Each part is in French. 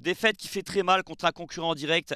Défaite qui fait très mal contre un concurrent direct.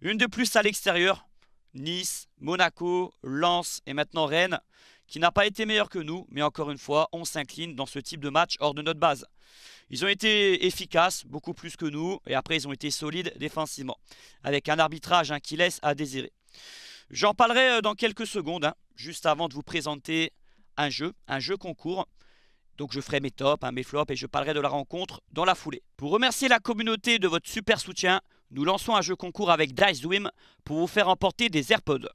Une de plus à l'extérieur. Nice, Monaco, Lens et maintenant Rennes, qui n'a pas été meilleur que nous, mais encore une fois, on s'incline dans ce type de match hors de notre base. Ils ont été efficaces, beaucoup plus que nous, et après ils ont été solides défensivement, avec un arbitrage hein, qui laisse à désirer. J'en parlerai euh, dans quelques secondes, hein, juste avant de vous présenter un jeu, un jeu concours. Donc je ferai mes tops, hein, mes flops et je parlerai de la rencontre dans la foulée. Pour remercier la communauté de votre super soutien, nous lançons un jeu concours avec DiceWim pour vous faire emporter des AirPods.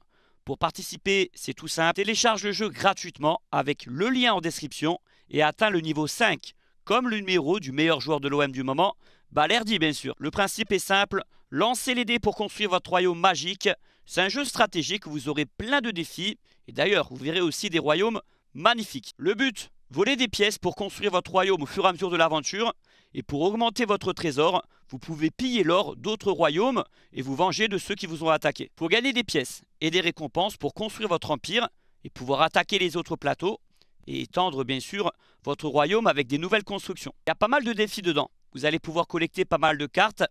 Pour participer, c'est tout simple, télécharge le jeu gratuitement avec le lien en description et atteint le niveau 5, comme le numéro du meilleur joueur de l'OM du moment, Balerdi bien sûr. Le principe est simple, lancez les dés pour construire votre royaume magique. C'est un jeu stratégique où vous aurez plein de défis, et d'ailleurs vous verrez aussi des royaumes magnifiques. Le but, Voler des pièces pour construire votre royaume au fur et à mesure de l'aventure, et pour augmenter votre trésor, vous pouvez piller l'or d'autres royaumes et vous venger de ceux qui vous ont attaqué. Pour gagner des pièces et des récompenses pour construire votre empire et pouvoir attaquer les autres plateaux, et étendre bien sûr votre royaume avec des nouvelles constructions. Il y a pas mal de défis dedans. Vous allez pouvoir collecter pas mal de cartes.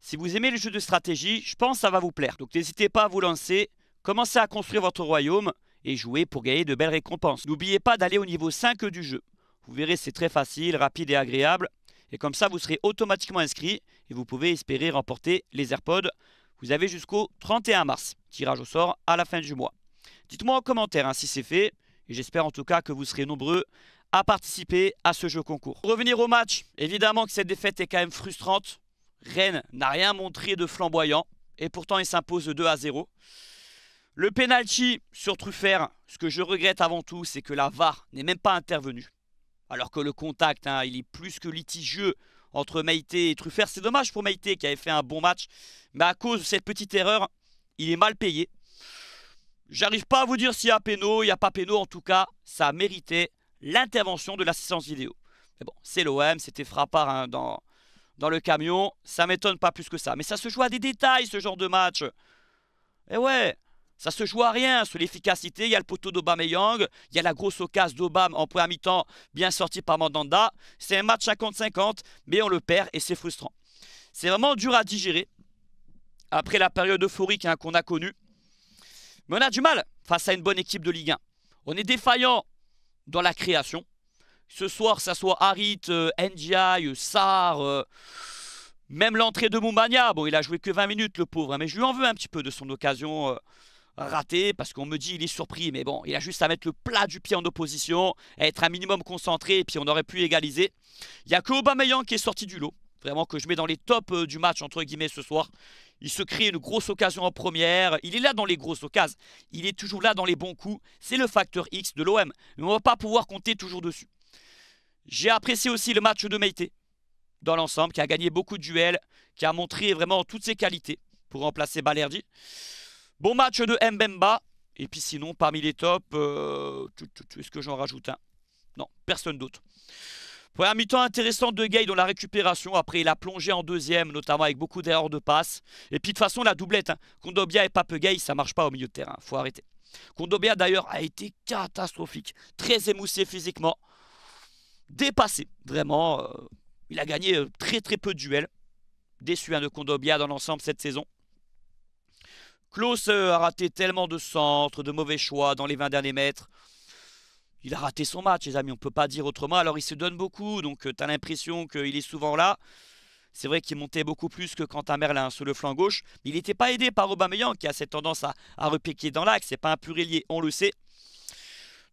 Si vous aimez le jeu de stratégie, je pense que ça va vous plaire. Donc n'hésitez pas à vous lancer, commencez à construire votre royaume et jouer pour gagner de belles récompenses. N'oubliez pas d'aller au niveau 5 du jeu. Vous verrez, c'est très facile, rapide et agréable. Et comme ça, vous serez automatiquement inscrit et vous pouvez espérer remporter les AirPods. Vous avez jusqu'au 31 mars. Tirage au sort à la fin du mois. Dites-moi en commentaire hein, si c'est fait. Et j'espère en tout cas que vous serez nombreux à participer à ce jeu concours. Pour revenir au match, évidemment que cette défaite est quand même frustrante. Rennes n'a rien montré de flamboyant et pourtant il s'impose 2 à 0. Le penalty sur Truffert, ce que je regrette avant tout, c'est que la VAR n'est même pas intervenue. Alors que le contact, hein, il est plus que litigieux entre Maïté et Truffert. C'est dommage pour Maïté qui avait fait un bon match. Mais à cause de cette petite erreur, il est mal payé. J'arrive pas à vous dire s'il y a péno, il n'y a pas péno. En tout cas, ça méritait l'intervention de l'assistance vidéo. Mais bon, c'est l'OM, c'était frappard hein, dans, dans le camion. Ça m'étonne pas plus que ça. Mais ça se joue à des détails, ce genre de match. Et eh ouais, ça se joue à rien sur l'efficacité. Il y a le poteau Young. il y a la grosse occasion d'Obama en première mi-temps, bien sorti par Mandanda. C'est un match 50-50, mais on le perd et c'est frustrant. C'est vraiment dur à digérer après la période euphorique hein, qu'on a connue. Mais on a du mal face à une bonne équipe de Ligue 1. On est défaillant dans la création. Ce soir, ça soit Harit, euh, Ndiaye, Sar, euh, même l'entrée de Moumania. Bon, il a joué que 20 minutes, le pauvre, hein, mais je lui en veux un petit peu de son occasion. Euh, raté parce qu'on me dit il est surpris, mais bon, il a juste à mettre le plat du pied en opposition, être un minimum concentré, et puis on aurait pu égaliser. Il n'y a que Aubameyang qui est sorti du lot, vraiment que je mets dans les tops euh, du match, entre guillemets, ce soir. Il se crée une grosse occasion en première, il est là dans les grosses occasions, il est toujours là dans les bons coups, c'est le facteur X de l'OM, mais on ne va pas pouvoir compter toujours dessus. J'ai apprécié aussi le match de Meite, dans l'ensemble, qui a gagné beaucoup de duels, qui a montré vraiment toutes ses qualités pour remplacer Balerdi. Bon match de Mbemba. Et puis sinon, parmi les tops, euh, est-ce que j'en rajoute un Non, personne d'autre. Première mi-temps intéressant de Gay dans la récupération. Après, il a plongé en deuxième, notamment avec beaucoup d'erreurs de passe. Et puis de toute façon, la doublette, hein. Kondobia et Pape Gay, ça marche pas au milieu de terrain. faut arrêter. Kondobia, d'ailleurs, a été catastrophique. Très émoussé physiquement. Dépassé, vraiment. Euh. il a gagné euh, très très peu de duels. Déçu hein, de Kondobia dans l'ensemble cette saison. Klaus euh, a raté tellement de centres, de mauvais choix dans les 20 derniers mètres. Il a raté son match, les amis, on ne peut pas dire autrement. Alors, il se donne beaucoup, donc euh, tu as l'impression qu'il est souvent là. C'est vrai qu'il montait beaucoup plus que quand Quentin Merlin sur le flanc gauche. Mais il n'était pas aidé par Aubameyang, qui a cette tendance à, repiquer dans l'axe. C'est pas un purélier, on le sait.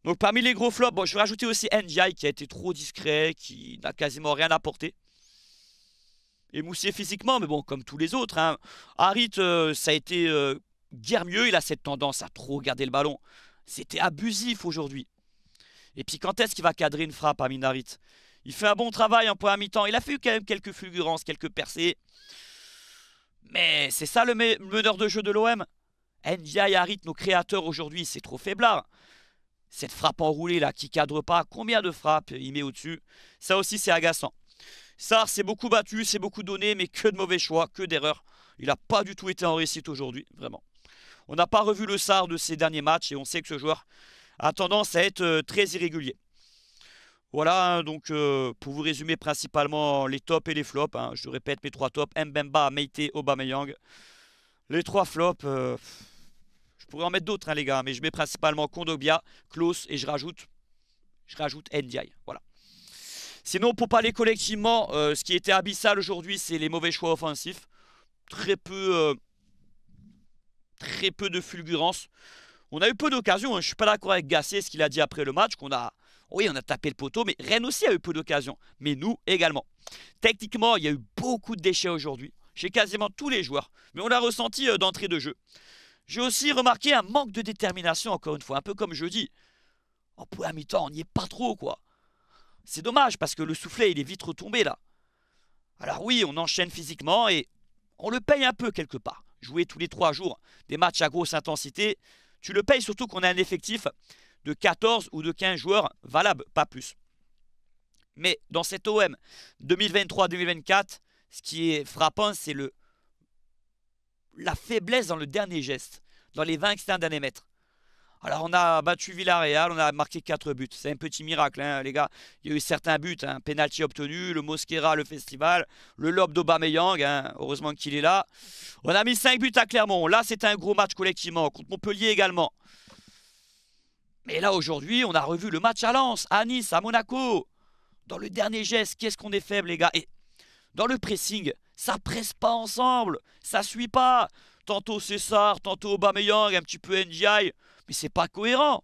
Donc parmi les gros flops, je vais rajouter aussi Ndiaye qui a été trop discret, qui n'a quasiment rien apporté. Moussier, physiquement, mais bon, comme tous les autres. Hein. Harit, euh, ça a été mieux, il a cette tendance à trop garder le ballon. C'était abusif aujourd'hui. Et puis quand est-ce qu'il va cadrer une frappe à Minarit Il fait un bon travail en point à mi-temps. Il a fait quand même quelques fulgurances, quelques percées. Mais c'est ça le meneur de jeu de l'OM Ndiaye Harit, nos créateurs aujourd'hui, c'est trop faiblard. Cette frappe enroulée là qui cadre pas, combien de frappes il met au-dessus Ça aussi c'est agaçant. Ça, s'est beaucoup battu, c'est beaucoup donné, mais que de mauvais choix, que d'erreurs. Il n'a pas du tout été en réussite aujourd'hui, vraiment. On n'a pas revu le SAR de ces derniers matchs et on sait que ce joueur a tendance à être euh, très irrégulier. Voilà, hein, donc euh, pour vous résumer principalement les tops et les flops, hein, je répète mes trois tops, Mbemba, Meite, Aubameyang. Les trois flops, euh, je pourrais en mettre d'autres hein, les gars, mais je mets principalement Kondogbia, Klaus et je rajoute, je rajoute Ndiaye, voilà. Sinon, pour parler collectivement, ce qui était abyssal aujourd'hui, c'est les mauvais choix offensifs. Très peu très peu de fulgurance. On a eu peu d'occasions, Je hein. je suis pas d'accord avec Gassier, ce qu'il a dit après le match, qu'on a... Oui, on a tapé le poteau, mais Rennes aussi a eu peu d'occasions, mais nous également. Techniquement, il y a eu beaucoup de déchets aujourd'hui, chez quasiment tous les joueurs, mais on l'a ressenti euh, d'entrée de jeu. J'ai aussi remarqué un manque de détermination, encore une fois, un peu comme je dis. En à mi-temps, on n'y est pas trop, quoi. C'est dommage, parce que le soufflet, il est vite retombé, là. Alors oui, on enchaîne physiquement, et on le paye un peu, quelque part jouer tous les trois jours des matchs à grosse intensité, tu le payes surtout qu'on a un effectif de 14 ou de 15 joueurs valables, pas plus. Mais dans cet OM 2023-2024, ce qui est frappant, c'est le la faiblesse dans le dernier geste, dans les 20 un derniers mètres. Alors on a battu Villarreal, on a marqué 4 buts. C'est un petit miracle, hein, les gars. Il y a eu certains buts, un hein. penalty obtenu, le Mosquera, le festival, le lob d'Aubameyang, hein. heureusement qu'il est là. On a mis 5 buts à Clermont. Là, c'était un gros match collectivement, contre Montpellier également. Mais là, aujourd'hui, on a revu le match à Lens, à Nice, à Monaco. Dans le dernier geste, qu'est-ce qu'on est faible, les gars Et dans le pressing, ça presse pas ensemble, ça suit pas. Tantôt César, tantôt Aubameyang, un petit peu NGI. Mais c'est pas cohérent.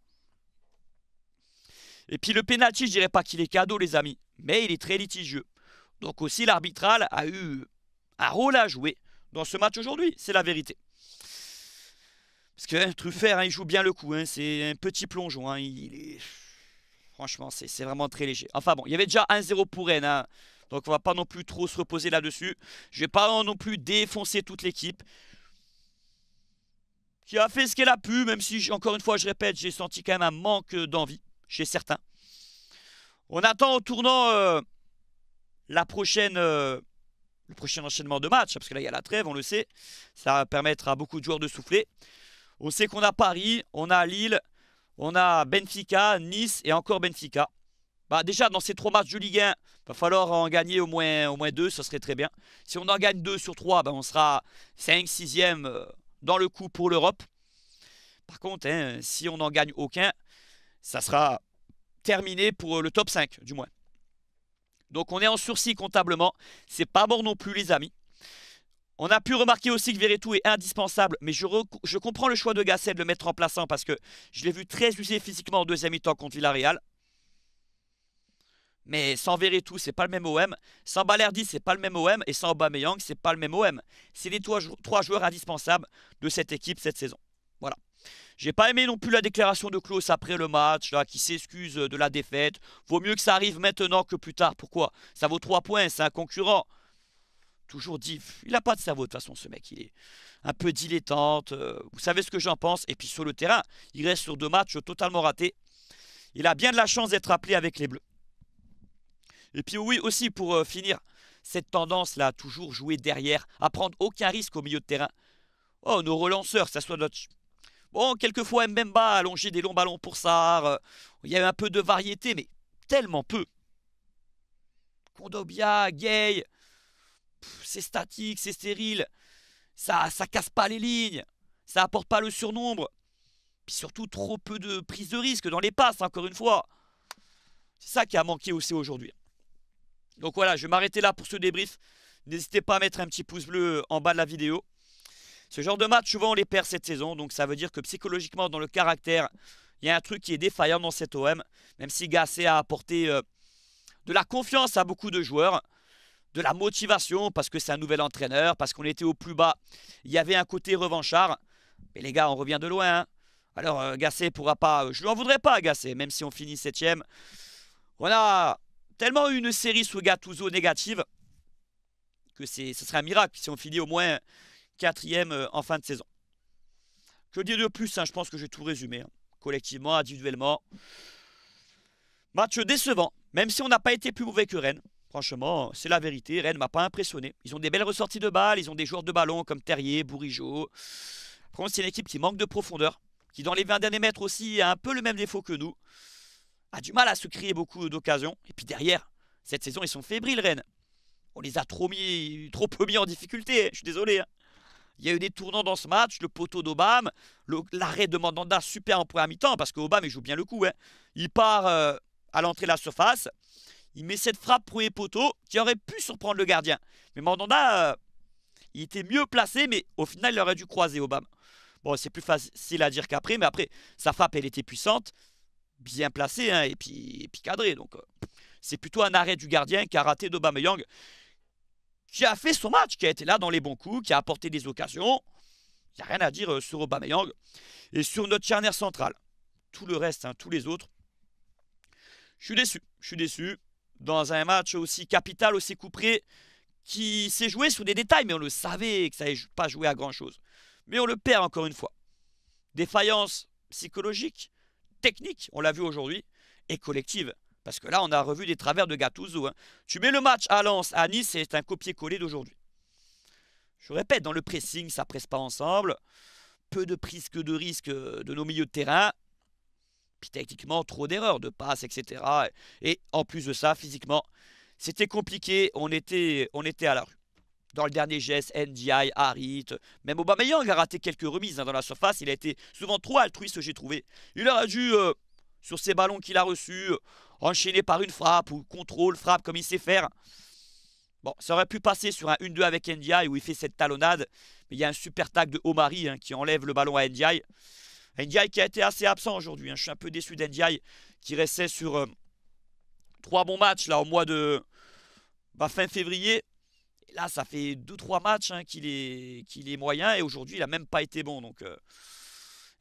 Et puis le pénalty, je dirais pas qu'il est cadeau, les amis, mais il est très litigieux. Donc aussi l'arbitral a eu un rôle à jouer dans ce match aujourd'hui, c'est la vérité. Parce que hein, Truffert, hein, il joue bien le coup, hein, c'est un petit plongeon, franchement c'est vraiment très léger. Enfin bon, il y avait déjà 1-0 pour Rennes, donc on va pas non plus trop se reposer là-dessus. Je vais pas non plus défoncer toute l'équipe, qui a fait ce qu'elle a pu, même si, encore une fois, je répète, j'ai senti quand même un manque d'envie chez certains. On attend au tournant euh, la prochaine, euh, le prochain enchaînement de matchs, parce que là, il y a la trêve, on le sait. Ça va permettre à beaucoup de joueurs de souffler. On sait qu'on a Paris, on a Lille, on a Benfica, Nice et encore Benfica. Bah déjà, dans ces trois matchs de Ligue 1, va falloir en gagner au moins, au moins deux, ça serait très bien. Si on en gagne deux sur trois, bah, on sera 5, 6e dans le coup pour l'Europe. Par contre, hein, si on n'en gagne aucun, ça sera terminé pour le top 5, du moins. Donc on est en sursis comptablement. C'est pas bon non plus, les amis. On a pu remarquer aussi que Veretout est indispensable, mais je, je comprends le choix de Gasset de le mettre en plaçant parce que je l'ai vu très usé physiquement en deuxième mi-temps contre Villarreal. Mais sans Verretou, c'est pas le même OM. Sans Balerdi, c'est pas le même OM. Et sans Aubameyang, c'est pas le même OM. C'est les trois joueurs indispensables de cette équipe cette saison. Voilà. J'ai pas aimé non plus la déclaration de Klaus après le match, là, qui s'excuse de la défaite. Vaut mieux que ça arrive maintenant que plus tard. Pourquoi Ça vaut 3 points, c'est un concurrent. Toujours dit, il n'a pas de cerveau de toute façon, ce mec. Il est un peu dilettante. Euh, vous savez ce que j'en pense. Et puis sur le terrain, il reste sur deux matchs totalement ratés. Il a bien de la chance d'être appelé avec les Bleus. Et puis oui aussi pour euh, finir, cette tendance là, toujours jouer derrière, à prendre aucun risque au milieu de terrain. Oh, nos relanceurs, ça soit notre... Bon, quelquefois Mbemba allongé des longs ballons pour ça, euh, il y a un peu de variété, mais tellement peu. Kondobia, Gay, c'est statique, c'est stérile. Ça, ça casse pas les lignes. Ça apporte pas le surnombre. Puis surtout, trop peu de prise de risque dans les passes, encore une fois. C'est ça qui a manqué aussi aujourd'hui. Donc voilà, je vais m'arrêter là pour ce débrief. N'hésitez pas à mettre un petit pouce bleu en bas de la vidéo. Ce genre de match, souvent, on les perd cette saison. Donc ça veut dire que psychologiquement, dans le caractère, il y a un truc qui est défaillant dans cet OM. Même si Gasset a apporté euh, de la confiance à beaucoup de joueurs, de la motivation, parce que c'est un nouvel entraîneur, parce qu'on était au plus bas. Il y avait un côté revanchard. Mais les gars, on revient de loin. Hein. Alors, euh, ne pourra pas. je lui en voudrais pas, Gasset, même si on finit septième. Voilà tellement une série sous Gattuso négative que ce serait un miracle si on finit au moins quatrième euh, en fin de saison. Que dire de plus hein, Je pense que j'ai tout résumé, hein, collectivement, individuellement. Match décevant, même si on n'a pas été plus mauvais que Rennes. Franchement, c'est la vérité. Rennes m'a pas impressionné. Ils ont des belles ressorties de balles, ils ont des joueurs de ballon comme Terrier, Bourigeau. Par c'est une équipe qui manque de profondeur, qui dans les 20 derniers mètres aussi a un peu le même défaut que nous a du mal à se crier beaucoup d'occasions. Et puis derrière, cette saison, ils sont fébriles, Rennes. On les a trop, mis, trop peu mis en difficulté, hein, je suis désolé. Hein. Il y a eu des tournants dans ce match, le poteau d'Obama, l'arrêt de Mandanda super en première mi-temps, parce que il joue bien le coup. Hein. Il part euh, à l'entrée de la surface, il met cette frappe pour les poteaux qui aurait pu surprendre le gardien. Mais Mandanda, euh, il était mieux placé, mais au final, il aurait dû croiser Obama. Bon, c'est plus facile à dire qu'après, mais après, sa frappe, elle était puissante bien placé hein, et, puis, cadré. Donc euh, c'est plutôt un arrêt du gardien qui a raté d'Obameyang, qui a fait son match, qui a été là dans les bons coups, qui a apporté des occasions. Il n'y a rien à dire euh, sur Obameyang. Et sur notre charnière centrale, tout le reste, hein, tous les autres, je suis déçu. Je suis déçu. Dans un match aussi capital, aussi couperé, qui s'est joué sur des détails, mais on le savait que ça n'allait pas joué à grand-chose. Mais on le perd encore une fois. Défaillance psychologique, technique, on l'a vu aujourd'hui, et collective. Parce que là, on a revu des travers de Gattuso. Hein. Tu mets le match à Lens, à Nice, c'est un copier-coller d'aujourd'hui. Je répète, dans le pressing, ça presse pas ensemble. Peu de prise que de risque euh, de nos milieux de terrain. Puis techniquement, trop d'erreurs de passes, etc. Et en plus de ça, physiquement, c'était compliqué. On était, on était à la rue dans le dernier geste, NDI, Harit, même Aubameyang a raté quelques remises hein, dans la surface. Il a été souvent trop altruiste, j'ai trouvé. Il aurait dû, euh, sur ses ballons qu'il a reçus, euh, enchaîner par une frappe ou contrôle, frappe comme il sait faire. Bon, ça aurait pu passer sur un 1-2 avec NDI où il fait cette talonnade. Mais il y a un super tag de Omari hein, qui enlève le ballon à NDI. NDI qui a été assez absent aujourd'hui. Hein. Je suis un peu déçu d'NDI qui restait sur euh, trois bons matchs là au mois de bah, fin février là, ça fait 2-3 matchs hein, qu'il est, est, moyen et aujourd'hui, il n'a même pas été bon. Donc, euh,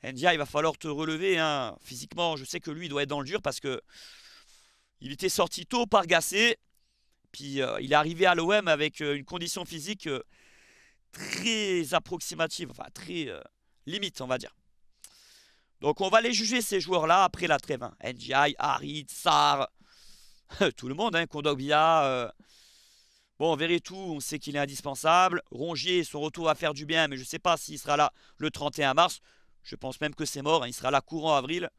il va falloir te relever hein. physiquement. Je sais que lui, il doit être dans le dur parce que il était sorti tôt par Gassé. Puis euh, il est arrivé à l'OM avec euh, une condition physique très approximative, enfin très limite, on va dire. Donc on va les juger ces joueurs-là après la trêve. Hein. NGI, Harit, Sar, tout le monde, hein, Kondogbia, Bon, tout, on sait qu'il est indispensable. Rongier, son retour va faire du bien, mais je ne sais pas s'il sera là le 31 mars. Je pense même que c'est mort, hein, il sera là courant avril.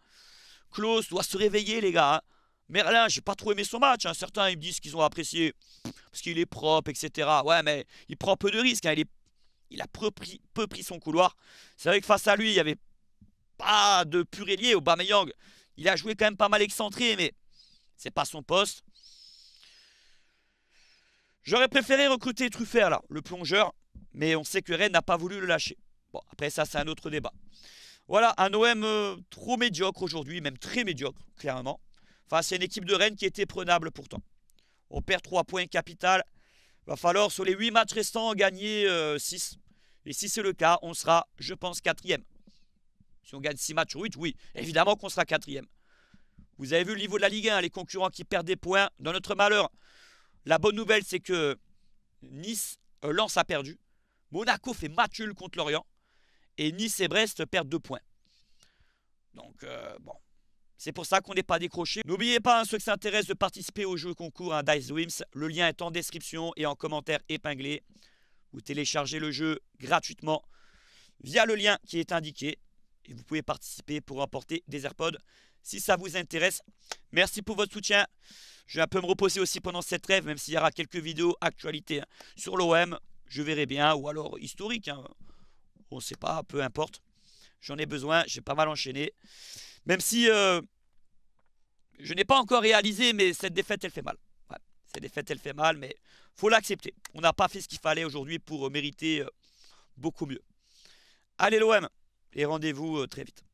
Klaus doit se réveiller, les gars. Hein. Merlin, j'ai pas trop aimé son match. Hein. Certains ils me disent qu'ils ont apprécié parce qu'il est propre, etc. Ouais, mais il prend peu de risques. Il, a peu pris, son couloir. C'est vrai que face à lui, il n'y avait pas de purélier au Bameyang. Il a joué quand même pas mal excentré, mais c'est pas son poste. J'aurais préféré recruter Truffert là, le plongeur, mais on sait que Rennes n'a pas voulu le lâcher. Bon, après ça, c'est un autre débat. Voilà, un OM euh, trop médiocre aujourd'hui, même très médiocre, clairement. Enfin, c'est une équipe de Rennes qui était prenable pourtant. On perd 3 points capital. il Va falloir sur les 8 matchs restants gagner 6. Euh, Et si c'est le cas, on sera, je pense, quatrième. Si on gagne 6 matchs sur 8, oui, évidemment qu'on sera quatrième. Vous avez vu le niveau de la Ligue 1, les concurrents qui perdent des points dans notre malheur. La bonne nouvelle, c'est que Nice, euh, lance a perdu. Monaco fait match contre l'Orient. Et Nice et Brest perdent deux points. Donc, euh, bon. C'est pour ça qu'on n'est pas décroché. N'oubliez pas, hein, ceux qui s'intéressent, de participer au jeu concours à hein, Dice Wims. Le lien est en description et en commentaire épinglé. Vous téléchargez le jeu gratuitement via le lien qui est indiqué. Et vous pouvez participer pour emporter des AirPods si ça vous intéresse. Merci pour votre soutien. Je vais un peu me reposer aussi pendant cette rêve, même s'il y aura quelques vidéos actualités hein, sur l'OM. Je verrai bien, ou alors historique. Hein. On ne sait pas, peu importe. J'en ai besoin, j'ai pas mal enchaîné. Même si euh, je n'ai pas encore réalisé, mais cette défaite, elle fait mal. cette défaite, elle fait mal, mais faut l'accepter. On n'a pas fait ce qu'il fallait aujourd'hui pour mériter euh, beaucoup mieux. Allez l'OM, et rendez-vous euh, très vite.